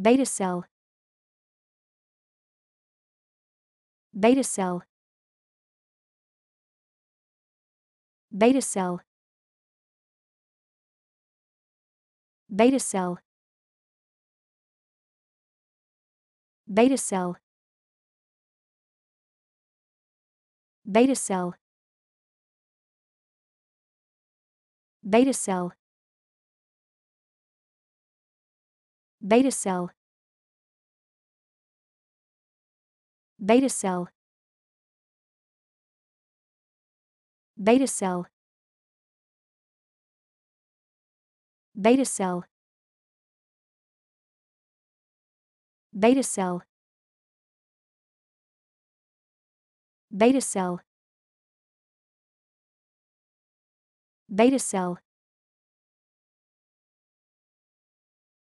beta cell beta cell beta cell beta cell beta cell beta cell beta cell beta cell beta cell beta cell beta cell beta cell beta cell beta cell